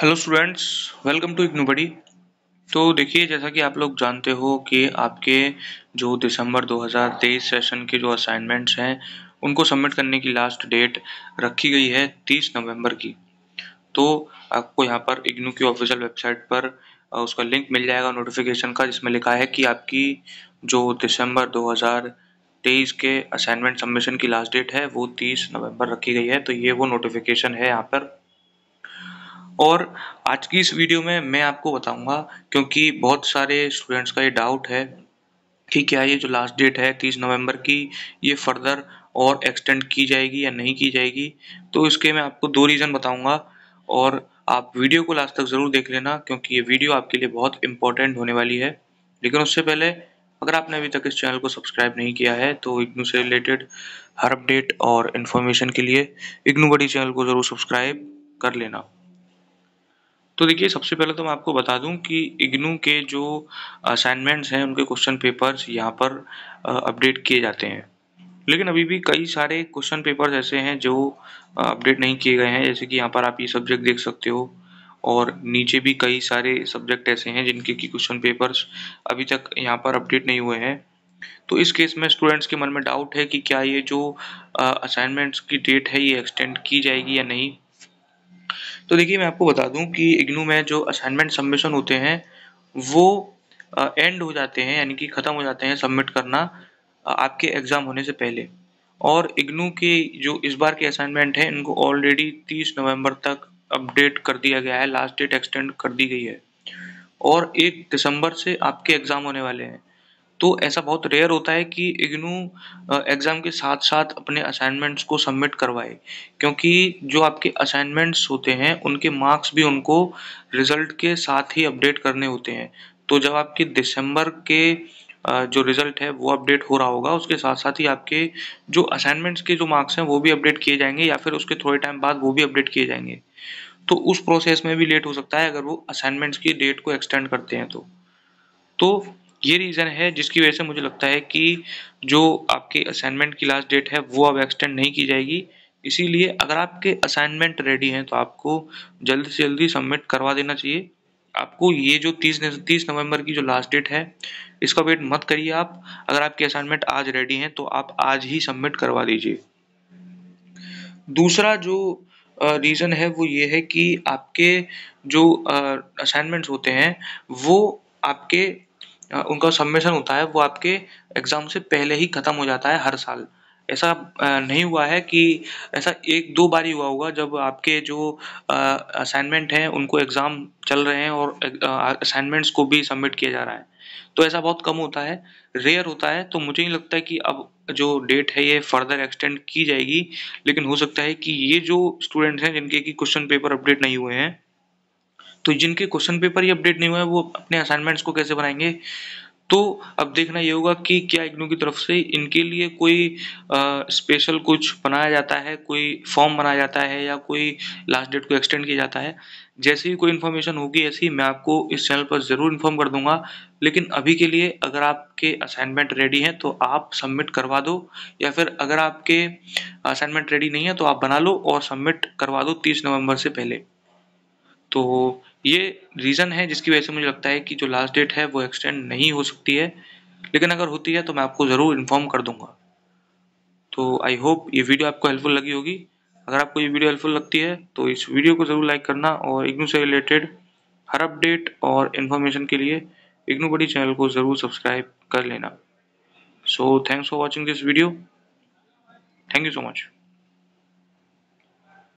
hello students welcome to IGNOU बड़ी तो देखिए जैसा कि आप लोग जानते हो कि आपके जो दिसंबर 2023 सेशन के जो असाइनमेंट्स हैं उनको सबमिट करने की लास्ट डेट रखी गई है 30 नवंबर की तो आपको यहाँ पर इग्नू की ऑफिशियल वेबसाइट पर उसका लिंक मिल जाएगा नोटिफिकेशन का जिसमें लिखा है कि आपकी जो दिसंबर 2023 के असाइनमेंट सबमिशन की लास्ट डेट है वो 30 नवंबर रखी गई है तो ये वो नोटिफिकेशन है यहाँ पर और आज की इस वीडियो में मैं आपको बताऊंगा क्योंकि बहुत सारे स्टूडेंट्स का ये डाउट है कि क्या ये जो लास्ट डेट है तीस नवंबर की ये फर्दर और एक्सटेंड की जाएगी या नहीं की जाएगी तो इसके मैं आपको दो रीज़न बताऊंगा और आप वीडियो को लास्ट तक ज़रूर देख लेना क्योंकि ये वीडियो आपके लिए बहुत इंपॉर्टेंट होने वाली है लेकिन उससे पहले अगर आपने अभी तक इस चैनल को सब्सक्राइब नहीं किया है तो इग्नू से रिलेटेड हर अपडेट और इन्फॉर्मेशन के लिए इग्नू बड़ी चैनल को ज़रूर सब्सक्राइब कर लेना तो देखिए सबसे पहले तो मैं आपको बता दूं कि इग्नू के जो असाइनमेंट्स हैं उनके क्वेश्चन पेपर्स यहाँ पर अपडेट किए जाते हैं लेकिन अभी भी कई सारे क्वेश्चन पेपर्स ऐसे हैं जो अपडेट नहीं किए गए हैं जैसे कि यहाँ पर आप ये सब्जेक्ट देख सकते हो और नीचे भी कई सारे सब्जेक्ट ऐसे हैं जिनके कि क्वेश्चन पेपर्स अभी तक यहाँ पर अपडेट नहीं हुए हैं तो इस केस में स्टूडेंट्स के मन में डाउट है कि क्या ये जो असाइनमेंट्स की डेट है ये एक्सटेंड की जाएगी या नहीं तो देखिए मैं आपको बता दूं कि इग्नू में जो असाइनमेंट सबमिशन होते हैं वो एंड हो जाते हैं यानी कि ख़त्म हो जाते हैं सबमिट करना आपके एग्ज़ाम होने से पहले और इग्नू के जो इस बार के असाइनमेंट हैं इनको ऑलरेडी 30 नवंबर तक अपडेट कर दिया गया है लास्ट डेट एक्सटेंड कर दी गई है और एक दिसंबर से आपके एग्ज़ाम होने वाले हैं तो ऐसा बहुत रेयर होता है कि इग्नू एग्ज़ाम के साथ साथ अपने असाइनमेंट्स को सबमिट करवाए क्योंकि जो आपके असाइनमेंट्स होते हैं उनके मार्क्स भी उनको रिज़ल्ट के साथ ही अपडेट करने होते हैं तो जब आपके दिसंबर के जो रिज़ल्ट है वो अपडेट हो रहा होगा उसके साथ साथ ही आपके जो असाइनमेंट्स के जो मार्क्स हैं वो भी अपडेट किए जाएंगे या फिर उसके थोड़े टाइम बाद वो भी अपडेट किए जाएंगे तो उस प्रोसेस में भी लेट हो सकता है अगर वो असाइनमेंट्स की डेट को एक्सटेंड करते हैं तो तो ये रीज़न है जिसकी वजह से मुझे लगता है कि जो आपके असाइनमेंट की लास्ट डेट है वो अब एक्सटेंड नहीं की जाएगी इसीलिए अगर आपके असाइनमेंट रेडी हैं तो आपको जल्द से जल्दी सबमिट करवा देना चाहिए आपको ये जो तीस तीस नवंबर की जो लास्ट डेट है इसका वेट मत करिए आप अगर आपके असाइनमेंट आज रेडी हैं तो आप आज ही सबमिट करवा दीजिए दूसरा जो रीज़न है वो ये है कि आपके जो असाइनमेंट्स होते हैं वो आपके उनका सबमिशन होता है वो आपके एग्ज़ाम से पहले ही ख़त्म हो जाता है हर साल ऐसा नहीं हुआ है कि ऐसा एक दो बार ही हुआ होगा जब आपके जो असाइनमेंट हैं उनको एग्ज़ाम चल रहे हैं और असाइनमेंट्स को भी सबमिट किया जा रहा है तो ऐसा बहुत कम होता है रेयर होता है तो मुझे नहीं लगता है कि अब जो डेट है ये फर्दर एक्सटेंड की जाएगी लेकिन हो सकता है कि ये जो स्टूडेंट्स हैं जिनके कि क्वेश्चन पेपर अपडेट नहीं हुए हैं तो जिनके क्वेश्चन पेपर ही अपडेट नहीं हुआ है वो अपने असाइनमेंट्स को कैसे बनाएंगे तो अब देखना ये होगा कि क्या इग्नू की तरफ से इनके लिए कोई आ, स्पेशल कुछ बनाया जाता है कोई फॉर्म बनाया जाता है या कोई लास्ट डेट को एक्सटेंड किया जाता है जैसे ही कोई इन्फॉर्मेशन होगी ऐसी मैं आपको इस चैनल पर ज़रूर इन्फॉर्म कर दूंगा लेकिन अभी के लिए अगर आपके असाइनमेंट रेडी हैं तो आप सबमिट करवा दो या फिर अगर आपके असाइनमेंट रेडी नहीं है तो आप बना लो और सबमिट करवा दो तीस नवंबर से पहले तो ये रीज़न है जिसकी वजह से मुझे लगता है कि जो लास्ट डेट है वो एक्सटेंड नहीं हो सकती है लेकिन अगर होती है तो मैं आपको ज़रूर इन्फॉर्म कर दूंगा तो आई होप ये वीडियो आपको हेल्पफुल लगी होगी अगर आपको ये वीडियो हेल्पफुल लगती है तो इस वीडियो को ज़रूर लाइक करना और इग्नू से रिलेटेड हर अपडेट और इन्फॉर्मेशन के लिए इग्नू बड़ी चैनल को ज़रूर सब्सक्राइब कर लेना so thanks for watching this video thank you so much